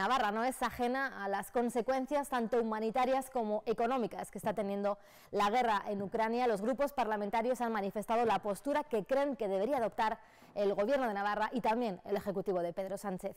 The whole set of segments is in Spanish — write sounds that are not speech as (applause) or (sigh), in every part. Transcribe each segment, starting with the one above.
Navarra no es ajena a las consecuencias tanto humanitarias como económicas que está teniendo la guerra en Ucrania. Los grupos parlamentarios han manifestado la postura que creen que debería adoptar el Gobierno de Navarra y también el Ejecutivo de Pedro Sánchez.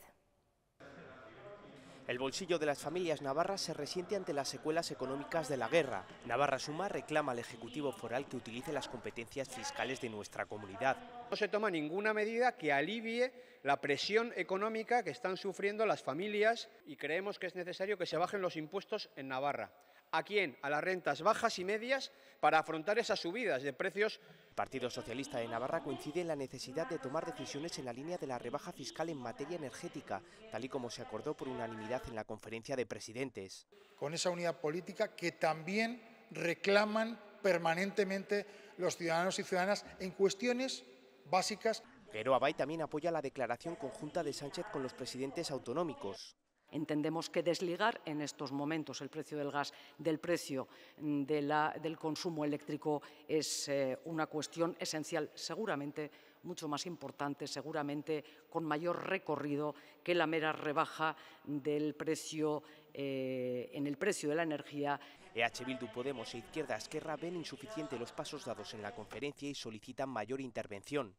El bolsillo de las familias navarras se resiente ante las secuelas económicas de la guerra. Navarra Suma reclama al Ejecutivo Foral que utilice las competencias fiscales de nuestra comunidad. No se toma ninguna medida que alivie la presión económica que están sufriendo las familias y creemos que es necesario que se bajen los impuestos en Navarra. ¿A quién? A las rentas bajas y medias para afrontar esas subidas de precios. El Partido Socialista de Navarra coincide en la necesidad de tomar decisiones en la línea de la rebaja fiscal en materia energética, tal y como se acordó por unanimidad en la conferencia de presidentes. Con esa unidad política que también reclaman permanentemente los ciudadanos y ciudadanas en cuestiones básicas. Pero Abay también apoya la declaración conjunta de Sánchez con los presidentes autonómicos. Entendemos que desligar en estos momentos el precio del gas del precio mm, del consumo eléctrico es eh, una cuestión esencial, seguramente mucho más importante, seguramente con mayor recorrido que la mera rebaja del precio eh, en el precio de la energía. EH Bildu, Podemos e Izquierda Esquerra ven insuficiente los pasos dados en la conferencia y solicitan mayor intervención.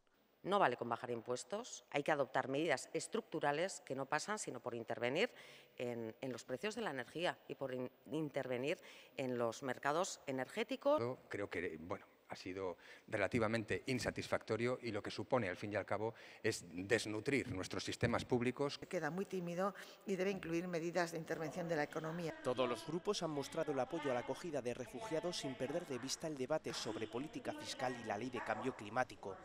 No vale con bajar impuestos, hay que adoptar medidas estructurales que no pasan sino por intervenir en, los precios de la energía y por intervenir en los mercados energéticos. Creo que, bueno, ha sido relativamente insatisfactorio y lo que supone, al fin y al cabo, es desnutrir nuestros sistemas públicos. Queda muy tímido y debe incluir medidas de intervención de la economía. Todos los grupos han mostrado el apoyo a la acogida de refugiados sin perder de vista el debate sobre política fiscal y la ley de cambio climático.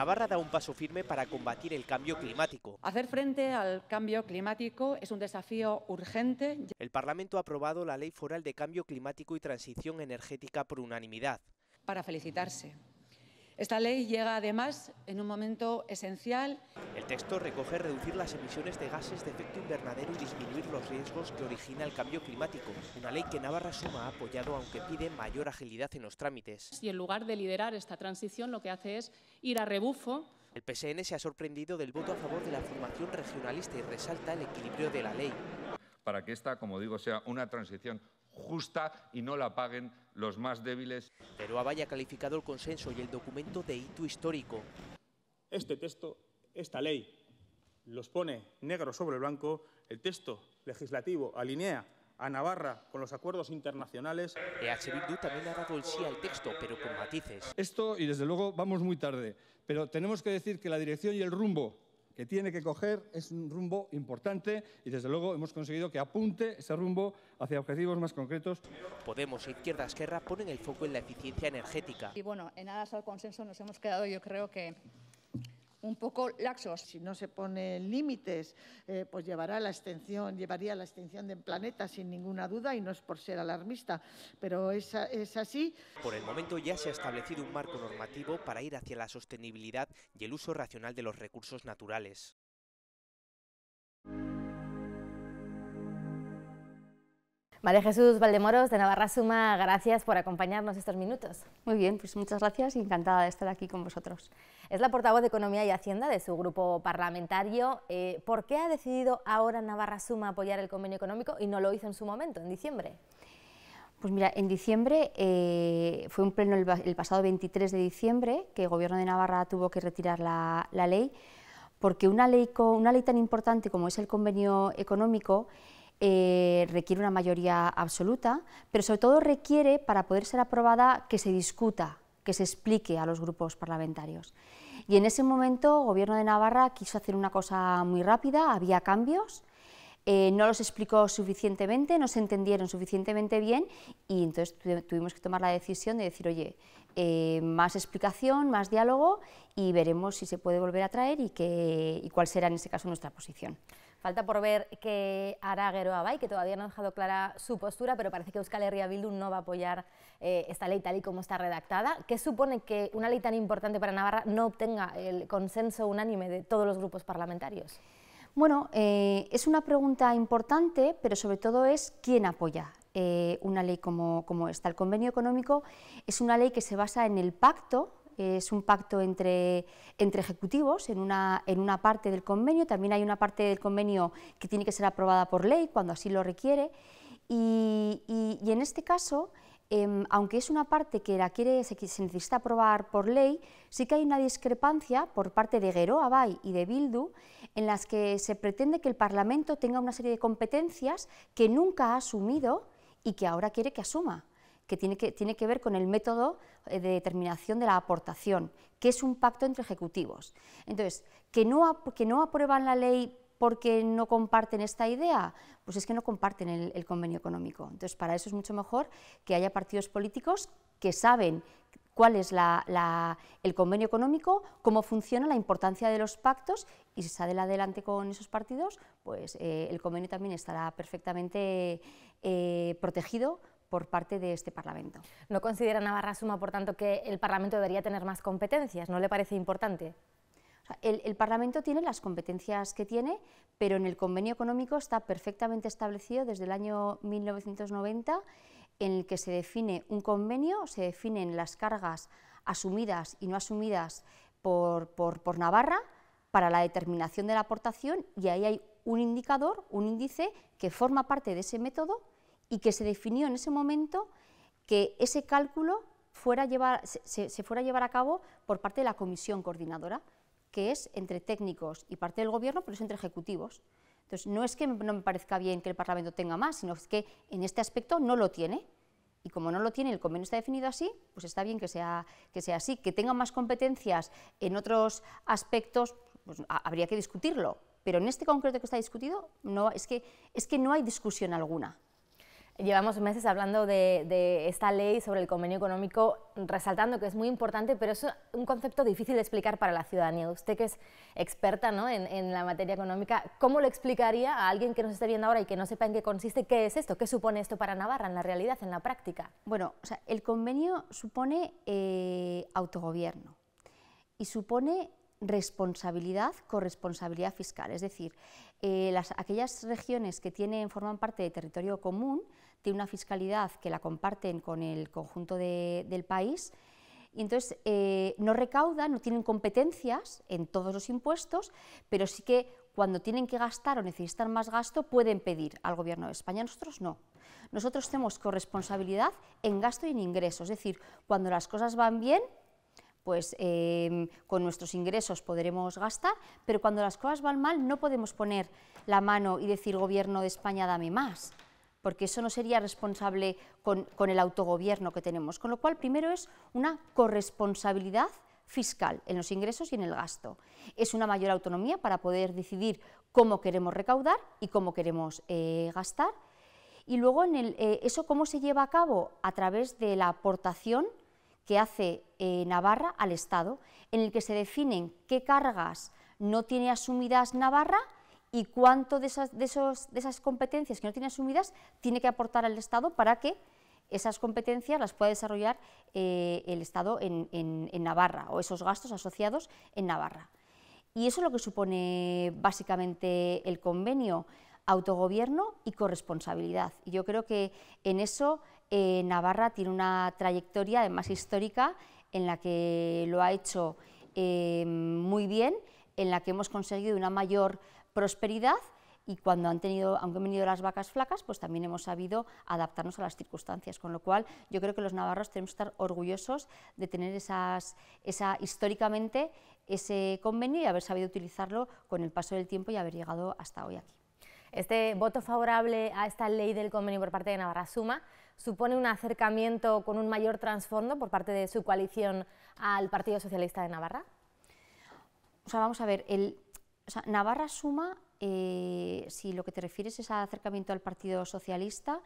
Navarra da un paso firme para combatir el cambio climático. Hacer frente al cambio climático es un desafío urgente. El Parlamento ha aprobado la Ley Foral de Cambio Climático y Transición Energética por unanimidad. Para felicitarse, esta ley llega además en un momento esencial. El texto recoge reducir las emisiones de gases de efecto invernadero y disminuir los riesgos que origina el cambio climático. Una ley que Navarra Suma ha apoyado aunque pide mayor agilidad en los trámites. Y en lugar de liderar esta transición lo que hace es ir a rebufo el PSN se ha sorprendido del voto a favor de la formación regionalista y resalta el equilibrio de la ley. Para que esta, como digo, sea una transición justa y no la paguen los más débiles. Pero Abaya ha calificado el consenso y el documento de hito histórico. Este texto, esta ley, los pone negro sobre blanco, el texto legislativo alinea a Navarra con los acuerdos internacionales. EH Bildu también ha dado el sí al texto, pero con matices. Esto, y desde luego vamos muy tarde, pero tenemos que decir que la dirección y el rumbo que tiene que coger es un rumbo importante y desde luego hemos conseguido que apunte ese rumbo hacia objetivos más concretos. Podemos e Izquierda Esquerra ponen el foco en la eficiencia energética. Y bueno, en aras al consenso nos hemos quedado yo creo que un poco laxos. Si no se ponen límites, eh, pues llevará la extensión, llevaría la extensión del planeta sin ninguna duda y no es por ser alarmista, pero es así. Por el momento ya se ha establecido un marco normativo para ir hacia la sostenibilidad y el uso racional de los recursos naturales. Vale, Jesús Valdemoros de Navarra Suma, gracias por acompañarnos estos minutos. Muy bien, pues muchas gracias y encantada de estar aquí con vosotros. Es la portavoz de Economía y Hacienda de su grupo parlamentario. Eh, ¿Por qué ha decidido ahora Navarra Suma apoyar el convenio económico y no lo hizo en su momento, en diciembre? Pues mira, en diciembre eh, fue un pleno el, pasado 23 de diciembre que el Gobierno de Navarra tuvo que retirar la, ley porque una ley tan importante como es el convenio económico eh, requiere una mayoría absoluta, pero sobre todo requiere, para poder ser aprobada, que se discuta, que se explique a los grupos parlamentarios. Y en ese momento, el Gobierno de Navarra quiso hacer una cosa muy rápida, había cambios, eh, no los explicó suficientemente, no se entendieron suficientemente bien y entonces tuvimos que tomar la decisión de decir, oye, eh, más explicación, más diálogo y veremos si se puede volver a traer y, cuál será en ese caso nuestra posición. Falta por ver qué hará Geroa que todavía no ha dejado clara su postura, pero parece que Euskal Herria no va a apoyar eh, esta ley tal y como está redactada. ¿Qué supone que una ley tan importante para Navarra no obtenga el consenso unánime de todos los grupos parlamentarios? Bueno, eh, es una pregunta importante, pero sobre todo es quién apoya eh, una ley como, como esta. El convenio económico es una ley que se basa en el pacto es un pacto entre, entre ejecutivos en una, en una parte del convenio, también hay una parte del convenio que tiene que ser aprobada por ley cuando así lo requiere y, en este caso, em, aunque es una parte que quiere, se, necesita aprobar por ley, sí que hay una discrepancia por parte de Gueró Abay y de Bildu en las que se pretende que el Parlamento tenga una serie de competencias que nunca ha asumido y que ahora quiere que asuma que tiene que, ver con el método eh, de determinación de la aportación, que es un pacto entre ejecutivos. Entonces, que no, que no aprueban la ley porque no comparten esta idea? Pues es que no comparten el, convenio económico. Entonces, para eso es mucho mejor que haya partidos políticos que saben cuál es el convenio económico, cómo funciona la importancia de los pactos y si sale adelante con esos partidos, pues eh, el convenio también estará perfectamente eh, protegido por parte de este Parlamento. ¿No considera Navarra Suma, por tanto, que el Parlamento debería tener más competencias? ¿No le parece importante? El, Parlamento tiene las competencias que tiene, pero en el convenio económico está perfectamente establecido desde el año 1990 en el que se define un convenio, se definen las cargas asumidas y no asumidas por Navarra para la determinación de la aportación y ahí hay un indicador, un índice que forma parte de ese método y que se definió en ese momento que ese cálculo fuera llevar, se, fuera a llevar a cabo por parte de la comisión coordinadora, que es entre técnicos y parte del gobierno, pero es entre ejecutivos. Entonces, no es que no me parezca bien que el Parlamento tenga más, sino que en este aspecto no lo tiene. Y como no lo tiene, el convenio está definido así, pues está bien que sea, que sea así. Que tenga más competencias en otros aspectos, pues habría que discutirlo. Pero en este concreto que está discutido, no, es, que, es que no hay discusión alguna. Llevamos meses hablando de, esta ley sobre el convenio económico, resaltando que es muy importante, pero es un concepto difícil de explicar para la ciudadanía. Usted que es experta ¿no? en, la materia económica, ¿cómo lo explicaría a alguien que nos esté viendo ahora y que no sepa en qué consiste, qué es esto, qué supone esto para Navarra en la realidad, en la práctica? Bueno, el convenio supone eh, autogobierno y supone responsabilidad, corresponsabilidad fiscal, es decir, eh, aquellas regiones que tienen, forman parte de territorio común, tiene una fiscalidad que la comparten con el conjunto del país, y entonces eh, no recaudan, no tienen competencias en todos los impuestos, pero sí que cuando tienen que gastar o necesitan más gasto pueden pedir al Gobierno de España. Nosotros no. Nosotros tenemos corresponsabilidad en gasto y en ingresos, es decir, cuando las cosas van bien, pues em, con nuestros ingresos podremos gastar, pero cuando las cosas van mal no podemos poner la mano y decir Gobierno de España dame más porque eso no sería responsable con, el autogobierno que tenemos. Con lo cual, primero es una corresponsabilidad fiscal en los ingresos y en el gasto. Es una mayor autonomía para poder decidir cómo queremos recaudar y cómo queremos eh, gastar. Y luego, en el, eh, ¿eso cómo se lleva a cabo? A través de la aportación que hace eh, Navarra al Estado, en el que se definen qué cargas no tiene asumidas Navarra y cuánto de esas, competencias que no tiene asumidas tiene que aportar al Estado para que esas competencias las pueda desarrollar eh, el Estado en, Navarra o esos gastos asociados en Navarra. Y eso es lo que supone básicamente el convenio, autogobierno y corresponsabilidad. Y yo creo que en eso eh, Navarra tiene una trayectoria además histórica en la que lo ha hecho eh, muy bien, en la que hemos conseguido una mayor prosperidad y cuando han tenido, aunque han venido las vacas flacas, pues también hemos sabido adaptarnos a las circunstancias, con lo cual yo creo que los navarros tenemos que estar orgullosos de tener esas, esa, históricamente ese convenio y haber sabido utilizarlo con el paso del tiempo y haber llegado hasta hoy aquí. Este voto favorable a esta ley del convenio por parte de Navarra Suma supone un acercamiento con un mayor trasfondo por parte de su coalición al Partido Socialista de Navarra. O sea, vamos a ver, el, Navarra suma, eh, si lo que te refieres es al acercamiento al Partido Socialista,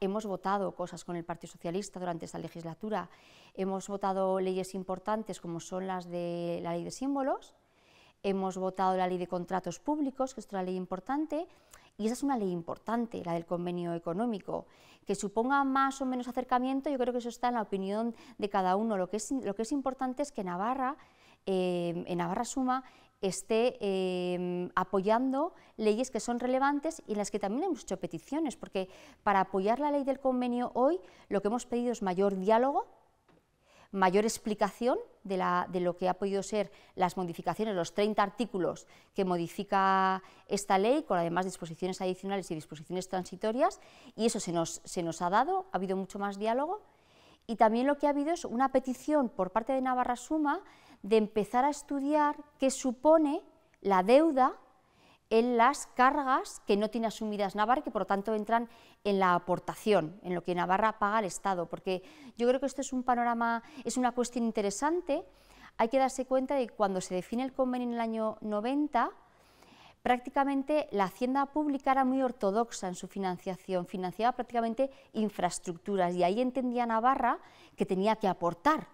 hemos votado cosas con el Partido Socialista durante esta legislatura, hemos votado leyes importantes como son las de la ley de símbolos, hemos votado la ley de contratos públicos, que es otra ley importante, y esa es una ley importante, la del convenio económico. Que suponga más o menos acercamiento, yo creo que eso está en la opinión de cada uno. Lo que es, lo que es importante es que Navarra, eh, en Navarra Suma, esté em, apoyando leyes que son relevantes y en las que también hemos hecho peticiones, porque para apoyar la ley del convenio hoy lo que hemos pedido es mayor diálogo, mayor explicación de, lo que ha podido ser las modificaciones, los 30 artículos que modifica esta ley, con además disposiciones adicionales y disposiciones transitorias, y eso se nos, se nos ha dado, ha habido mucho más diálogo, y también lo que ha habido es una petición por parte de Navarra Suma de empezar a estudiar qué supone la deuda en las cargas que no tiene asumidas Navarra, que por lo tanto entran en la aportación, en lo que Navarra paga al Estado, porque yo creo que esto es un panorama, es una cuestión interesante. Hay que darse cuenta de que cuando se define el convenio en el año 90, prácticamente la hacienda pública era muy ortodoxa en su financiación, financiaba prácticamente infraestructuras y ahí entendía Navarra que tenía que aportar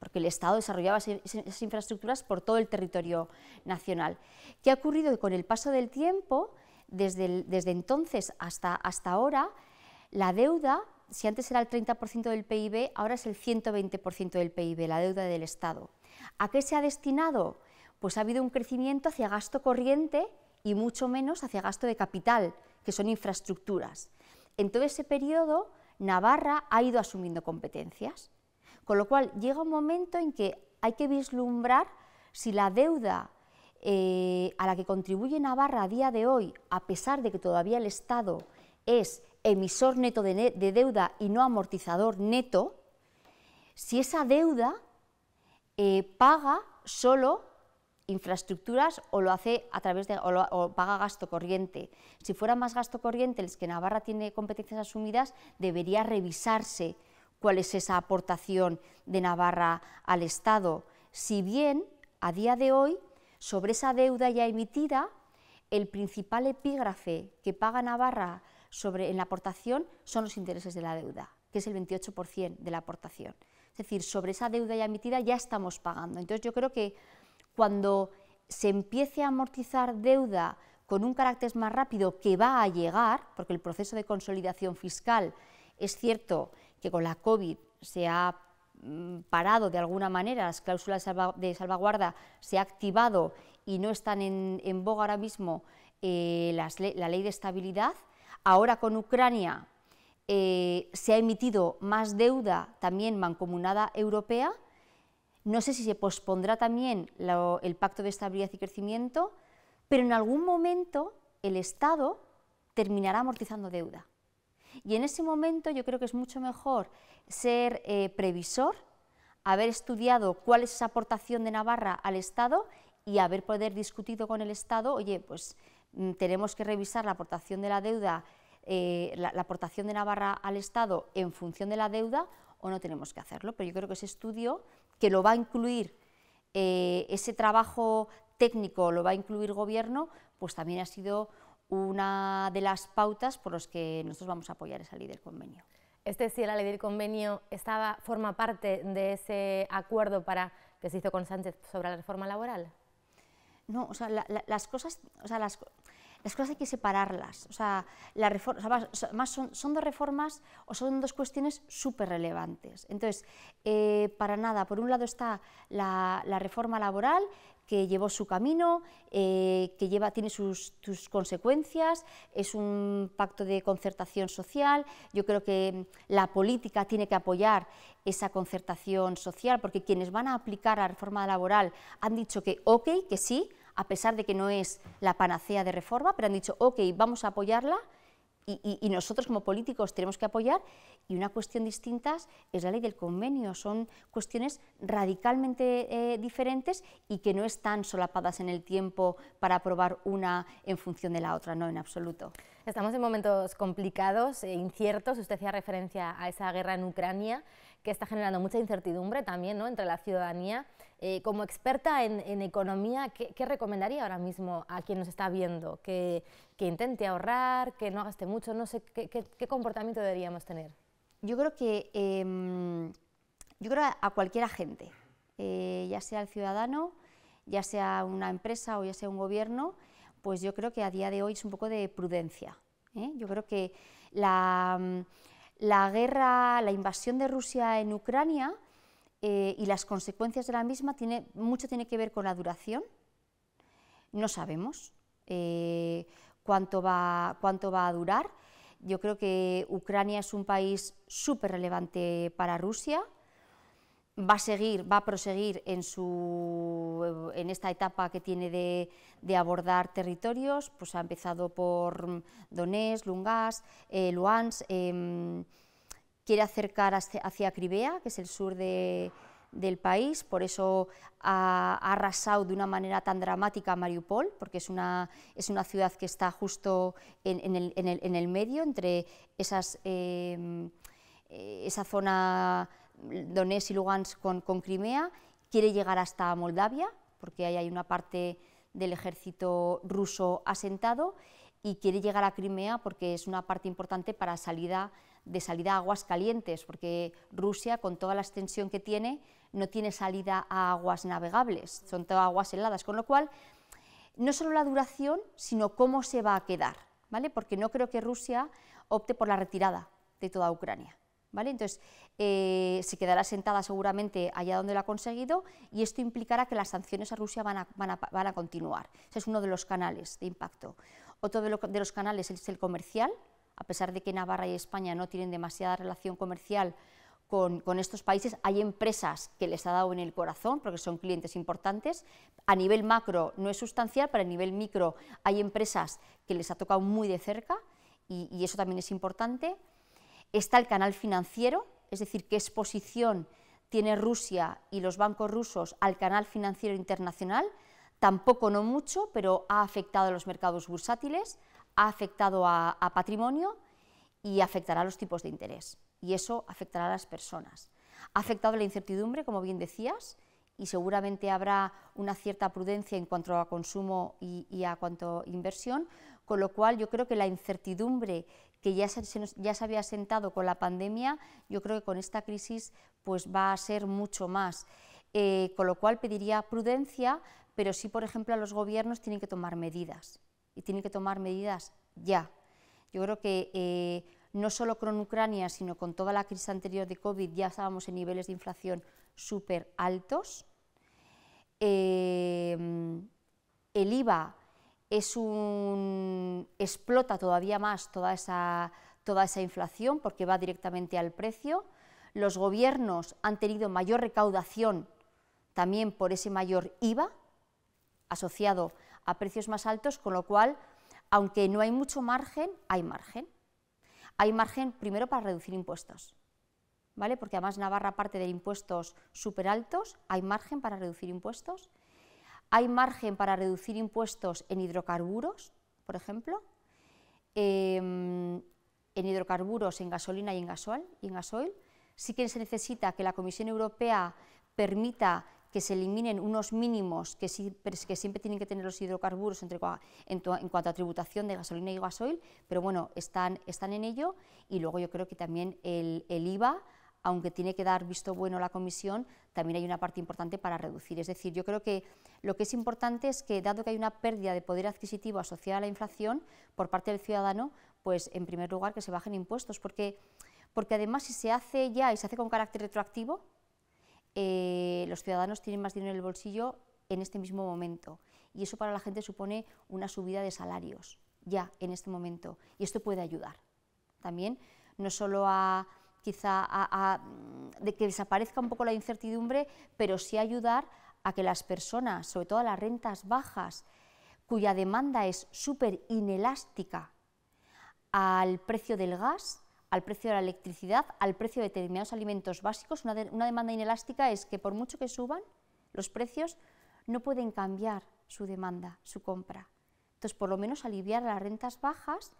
porque el Estado desarrollaba esas infraestructuras por todo el territorio nacional. ¿Qué ha ocurrido? con el paso del tiempo, desde, entonces hasta, hasta ahora, la deuda, si antes era el 30% del PIB, ahora es el 120% del PIB, la deuda del Estado. ¿A qué se ha destinado? Pues ha habido un crecimiento hacia gasto corriente y mucho menos hacia gasto de capital, que son infraestructuras. En todo ese periodo, Navarra ha ido asumiendo competencias. Con lo cual, llega un momento en que hay que vislumbrar si la deuda eh, a la que contribuye Navarra a día de hoy, a pesar de que todavía el Estado es emisor neto de, deuda y no amortizador neto, si esa deuda eh, paga solo infraestructuras o lo hace a través de o paga gasto corriente. Si fuera más gasto corriente el que Navarra tiene competencias asumidas, debería revisarse cuál es esa aportación de Navarra al Estado, si bien a día de hoy sobre esa deuda ya emitida, el principal epígrafe que paga Navarra sobre, en la aportación son los intereses de la deuda, que es el 28% de la aportación. Es decir, sobre esa deuda ya emitida ya estamos pagando. Entonces yo creo que cuando se empiece a amortizar deuda con un carácter más rápido que va a llegar, porque el proceso de consolidación fiscal es cierto que con la COVID se ha mm, parado de alguna manera, las cláusulas de salvaguarda se ha activado y no están en, en boga ahora mismo eh, la ley de estabilidad. Ahora con Ucrania eh, se ha emitido más deuda también mancomunada europea. No sé si se pospondrá también el Pacto de Estabilidad y Crecimiento, pero en algún momento el Estado terminará amortizando deuda. Y en ese momento yo creo que es mucho mejor ser eh, previsor, haber estudiado cuál es esa aportación de Navarra al Estado y haber poder discutido con el Estado, oye, pues mm, tenemos que revisar la aportación de la deuda, eh, la, aportación de Navarra al Estado en función de la deuda o no tenemos que hacerlo. Pero yo creo que ese estudio, que lo va a incluir eh, ese trabajo técnico, lo va a incluir gobierno, pues también ha sido una de las pautas por las que nosotros vamos a apoyar esa ley del convenio. Este sí la ley del convenio estaba, forma parte de ese acuerdo para, que se hizo con Sánchez sobre la reforma laboral. No, o sea, las cosas, o sea, las, cosas hay que separarlas. O sea, reforma, más, son, son, dos reformas o son dos cuestiones súper relevantes. Entonces, eh, para nada, por un lado está la, la, reforma laboral que llevó su camino, eh, que lleva, tiene sus, sus, consecuencias, es un pacto de concertación social. Yo creo que mm, la política tiene que apoyar esa concertación social, porque quienes van a aplicar la reforma laboral han dicho que ok, que sí, a pesar de que no es la panacea de reforma, pero han dicho ok, vamos a apoyarla y, nosotros como políticos tenemos que apoyar. Y una cuestión distinta es la ley del convenio. Son cuestiones radicalmente eh, diferentes y que no están solapadas en el tiempo para aprobar una en función de la otra, no en absoluto. Estamos en momentos complicados e inciertos. Usted hacía referencia a esa guerra en Ucrania que está generando mucha incertidumbre también ¿no? entre la ciudadanía. Eh, como experta en, economía, ¿qué, recomendaría ahora mismo a quien nos está viendo? Que, intente ahorrar, que no gaste mucho, no sé, ¿qué, comportamiento deberíamos tener? Yo creo que em, yo creo a cualquier agente, eh, ya sea el ciudadano, ya sea una empresa o ya sea un gobierno, pues yo creo que a día de hoy es un poco de prudencia. ¿eh? Yo creo que la la guerra, la invasión de Rusia en Ucrania eh, y las consecuencias de la misma tiene, mucho tiene que ver con la duración. No sabemos eh, cuánto, va, cuánto va a durar. Yo creo que Ucrania es un país súper relevante para Rusia va a seguir, va a proseguir en, su, en esta etapa que tiene de, abordar territorios, pues ha empezado por Donés, Lungas, eh, Luans, em, quiere acercar hacia, Crivea, que es el sur del país, por eso ha, arrasado de una manera tan dramática Mariupol, porque es una, es una ciudad que está justo en, el, en, el, en el, medio, entre esas, em, eh, esa zona Donetsk y Lugansk con, Crimea, quiere llegar hasta Moldavia, porque ahí hay una parte del ejército ruso asentado, y quiere llegar a Crimea porque es una parte importante para salida de salida a aguas calientes, porque Rusia, con toda la extensión que tiene, no tiene salida a aguas navegables, son todas aguas heladas, con lo cual, no solo la duración, sino cómo se va a quedar, ¿vale? porque no creo que Rusia opte por la retirada de toda Ucrania. ¿Vale? Entonces, eh, se quedará sentada seguramente allá donde lo ha conseguido y esto implicará que las sanciones a Rusia van a, continuar. Ese es uno de los canales de impacto. Otro de, los canales es el comercial, a pesar de que Navarra y España no tienen demasiada relación comercial con, estos países. Hay empresas que les ha dado en el corazón, porque son clientes importantes. A nivel macro no es sustancial, pero a nivel micro hay empresas que les ha tocado muy de cerca y eso también es importante. Está el canal financiero, es decir, qué exposición tiene Rusia y los bancos rusos al canal financiero internacional, tampoco no mucho, pero ha afectado a los mercados bursátiles, ha afectado a, patrimonio y afectará a los tipos de interés. Y eso afectará a las personas. Ha afectado la incertidumbre, como bien decías, y seguramente habrá una cierta prudencia en cuanto a consumo y, y, a cuanto inversión, con lo cual yo creo que la incertidumbre que ya se, ya se había sentado con la pandemia, yo creo que con esta crisis pues va a ser mucho más. Eh, con lo cual pediría prudencia, pero sí, por ejemplo, a los gobiernos tienen que tomar medidas y tienen que tomar medidas ya. Yo creo que eh, no solo con Ucrania, sino con toda la crisis anterior de COVID ya estábamos en niveles de inflación súper altos. Eh, el IVA explota todavía más toda esa, toda esa inflación porque va directamente al precio. Los gobiernos han tenido mayor recaudación también por ese mayor IVA asociado a precios más altos, con lo cual, aunque no hay mucho margen, hay margen. Hay margen primero para reducir impuestos, ¿vale? Porque además Navarra parte de impuestos súper altos, hay margen para reducir impuestos hay margen para reducir impuestos en hidrocarburos, por ejemplo, em, en hidrocarburos, en gasolina y en gasoil, y en gasoil. Sí que se necesita que la Comisión Europea permita que se eliminen unos mínimos que, siempre, tienen que tener los hidrocarburos en, cuanto a tributación de gasolina y gasoil, pero bueno, están, están en ello y luego yo creo que también el, el IVA aunque tiene que dar visto bueno la comisión, también hay una parte importante para reducir. Es decir, yo creo que lo que es importante es que, dado que hay una pérdida de poder adquisitivo asociada a la inflación por parte del ciudadano, pues en primer lugar que se bajen impuestos, porque, porque además si se hace ya y se hace con carácter retroactivo, eh, los ciudadanos tienen más dinero en el bolsillo en este mismo momento y eso para la gente supone una subida de salarios ya en este momento y esto puede ayudar también no solo a quizá mm, de que desaparezca un poco la incertidumbre, pero sí ayudar a que las personas, sobre todo las rentas bajas, cuya demanda es súper inelástica al precio del gas, al precio de la electricidad, al precio de determinados alimentos básicos, una, demanda inelástica es que por mucho que suban los precios, no pueden cambiar su demanda, su compra. Entonces, por lo menos aliviar las rentas bajas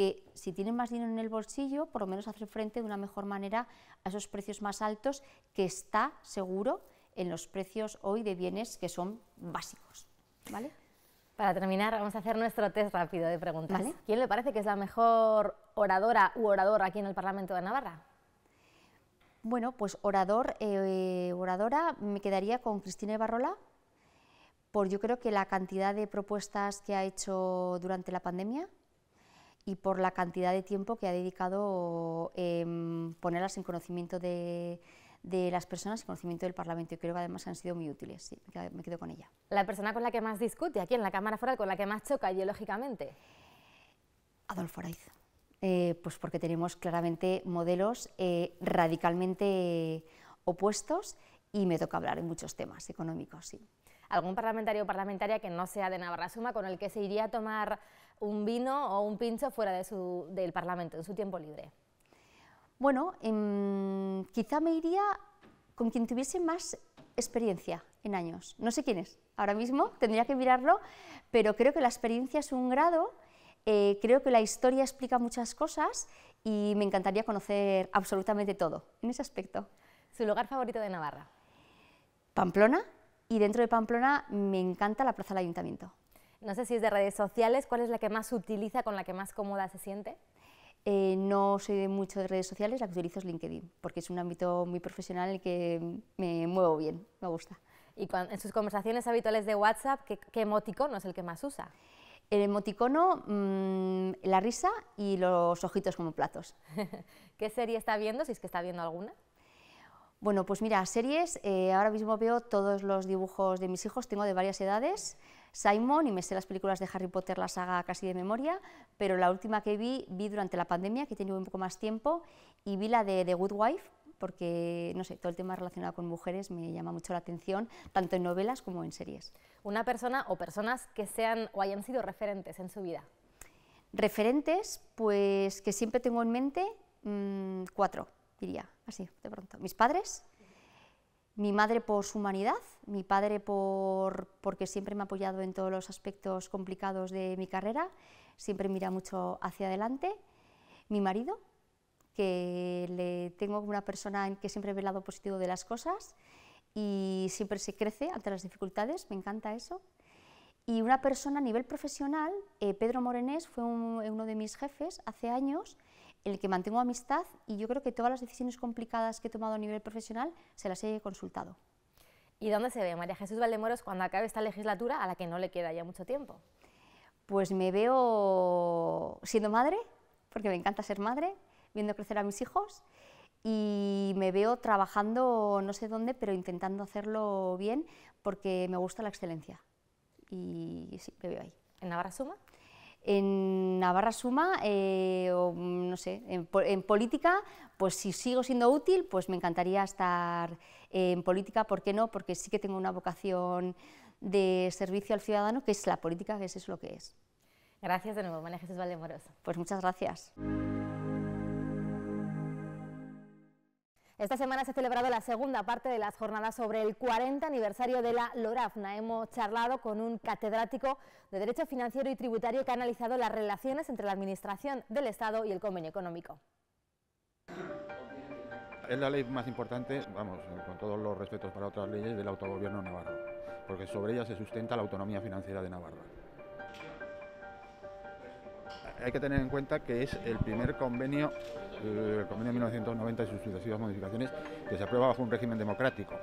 que si tienen más dinero en el bolsillo, por lo menos hacer frente de una mejor manera a esos precios más altos que está seguro en los precios hoy de bienes que son básicos. ¿Vale? Para terminar, vamos a hacer nuestro test rápido de preguntas. ¿Quién le parece que es la mejor oradora u orador aquí en el Parlamento de Navarra? Bueno, pues orador, eh, oradora, me quedaría con Cristina Ibarrola, por yo creo que la cantidad de propuestas que ha hecho durante la pandemia, y por la cantidad de tiempo que ha dedicado a em, ponerlas en conocimiento de, de las personas en conocimiento del Parlamento. Y creo que además han sido muy útiles. Sí, me quedo, con ella. ¿La persona con la que más discute aquí en la Cámara Foral, con la que más choca ideológicamente? Adolfo Araiz. Eh, pues porque tenemos claramente modelos eh, radicalmente opuestos y me toca hablar en muchos temas económicos, sí algún parlamentario o parlamentaria que no sea de Navarra Suma con el que se iría a tomar un vino o un pincho fuera de su, del Parlamento, en su tiempo libre? Bueno, em, quizá me iría con quien tuviese más experiencia en años. No sé quién es ahora mismo, tendría que mirarlo, pero creo que la experiencia es un grado, eh, creo que la historia explica muchas cosas y me encantaría conocer absolutamente todo en ese aspecto. ¿Su lugar favorito de Navarra? Pamplona, y dentro de Pamplona me encanta la Plaza del Ayuntamiento. No sé si es de redes sociales, ¿cuál es la que más utiliza, con la que más cómoda se siente? Eh, no soy de mucho de redes sociales, la que utilizo es LinkedIn, porque es un ámbito muy profesional en el que me muevo bien, me gusta. ¿Y en sus conversaciones habituales de WhatsApp, qué, emoticono es el que más usa? El emoticono, mm, la risa y los ojitos como platos. (laughs) ¿Qué serie está viendo, si es que está viendo alguna? Bueno, pues mira, series, eh, ahora mismo veo todos los dibujos de mis hijos, tengo de varias edades, Simon y me sé las películas de Harry Potter, la saga casi de memoria, pero la última que vi, vi durante la pandemia, que he tenido un poco más tiempo, y vi la de The Good Wife, porque, no sé, todo el tema relacionado con mujeres me llama mucho la atención, tanto en novelas como en series. Una persona o personas que sean o hayan sido referentes en su vida. Referentes, pues que siempre tengo en mente mm, cuatro, diría de pronto. Mis padres, mi madre por su humanidad, mi padre por, porque siempre me ha apoyado en todos los aspectos complicados de mi carrera, siempre mira mucho hacia adelante, mi marido, que le tengo como una persona en que siempre ve el lado positivo de las cosas y siempre se crece ante las dificultades, me encanta eso. Y una persona a nivel profesional, eh, Pedro Morenés, fue uno de mis jefes hace años, el que mantengo amistad y yo creo que todas las decisiones complicadas que he tomado a nivel profesional se las he consultado. ¿Y dónde se ve María Jesús Valdemoros cuando acabe esta legislatura a la que no le queda ya mucho tiempo? Pues me veo siendo madre, porque me encanta ser madre, viendo crecer a mis hijos y me veo trabajando no sé dónde, pero intentando hacerlo bien porque me gusta la excelencia. Y sí, me veo ahí. ¿En Navarra Suma? en Navarra Suma, eh, o no sé, en, política, pues si sigo siendo útil, pues me encantaría estar en política, ¿por qué no? Porque sí que tengo una vocación de servicio al ciudadano, que es la política, que es lo que es. Gracias de nuevo, María Jesús Valdemoroso. Pues muchas gracias. Esta semana se ha celebrado la segunda parte de las jornadas sobre el 40 aniversario de la LORAFNA. Hemos charlado con un catedrático de Derecho Financiero y Tributario que ha analizado las relaciones entre la Administración del Estado y el convenio económico es la ley más importante, vamos, con todos los respetos para otras leyes, del autogobierno navarro, porque sobre ella se sustenta la autonomía financiera de Navarra. Hay que tener en cuenta que es el primer convenio ...el Convenio de 1990 y sus sucesivas modificaciones, que se aprueba bajo un régimen democrático.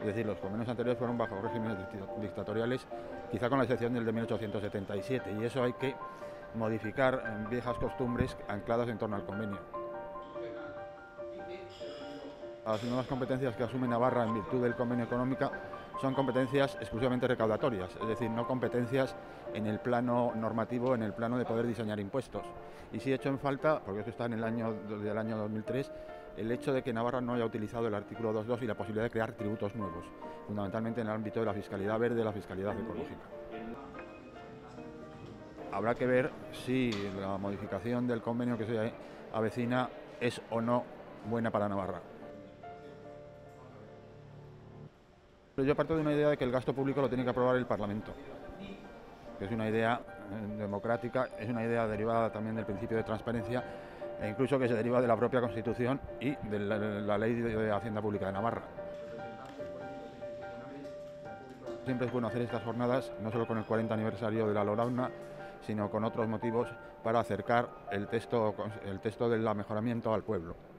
Es decir, los convenios anteriores fueron bajo regímenes dictatoriales, quizá con la excepción del de 1877, y eso hay que modificar em, viejas costumbres ancladas en torno al convenio. Las nuevas competencias que asume Navarra en virtud del convenio económico son competencias exclusivamente recaudatorias, es decir, no competencias en el plano normativo, en el plano de poder diseñar impuestos. Y sí he hecho en falta, porque esto está en el año, desde año 2003, el hecho de que Navarra no haya utilizado el artículo 2.2 y la posibilidad de crear tributos nuevos, fundamentalmente en el ámbito de la fiscalidad verde y la fiscalidad ecológica. Habrá que ver si la modificación del convenio que se avecina es o no buena para Navarra. yo parto de una idea de que el gasto público lo tiene que aprobar el Parlamento, que es una idea eh, democrática, es una idea derivada también del principio de transparencia e incluso que se deriva de la propia Constitución y de la, Ley de Hacienda Pública de Navarra. Siempre es bueno hacer estas jornadas, no solo con el 40 aniversario de la LORAUNA, sino con otros motivos para acercar texto, el texto del mejoramiento al pueblo.